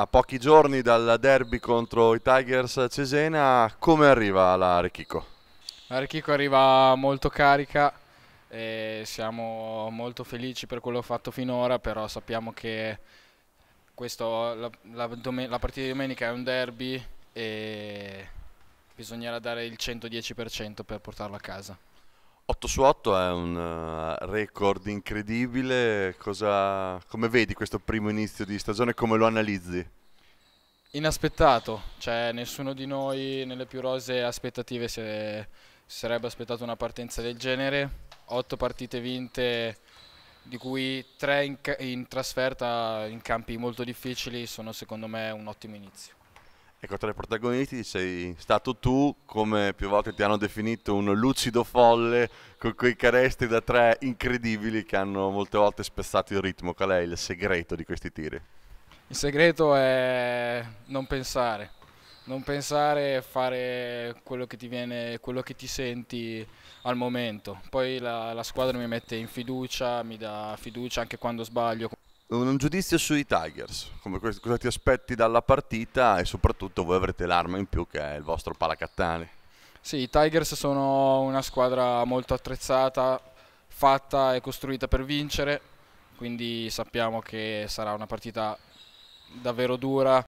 a pochi giorni dal derby contro i Tigers Cesena, come arriva la Rechico? La Rechico arriva molto carica, siamo molto felici per quello fatto finora, però sappiamo che questo, la, la, la, partita di domenica è un derby e bisognerà dare il 110% per portarlo a casa. 8 su 8 è un eh, record incredibile, Cosa, come vedi questo primo inizio di stagione, come lo analizzi? Inaspettato, cioè nessuno di noi nelle più rose aspettative si, sarebbe aspettato una partenza del genere, 8 partite vinte di cui 3 in, in trasferta in campi molto difficili sono secondo me un ottimo inizio. Ecco, tra i protagonisti sei stato tu, come più volte ti hanno definito, un lucido folle con quei caresti da tre incredibili che hanno molte volte spezzato il ritmo. Qual è il segreto di questi tiri? Il segreto è non pensare, non pensare, e fare quello che ti viene, quello che ti senti al momento. Poi la, la squadra mi mette in fiducia, mi dà fiducia anche quando sbaglio un giudizio sui Tigers, questo, cosa ti aspetti dalla partita e soprattutto voi avrete l'arma in più che è il vostro Palacattani. Sì, i Tigers sono una squadra molto attrezzata, fatta e costruita per vincere, quindi sappiamo che sarà una partita davvero dura.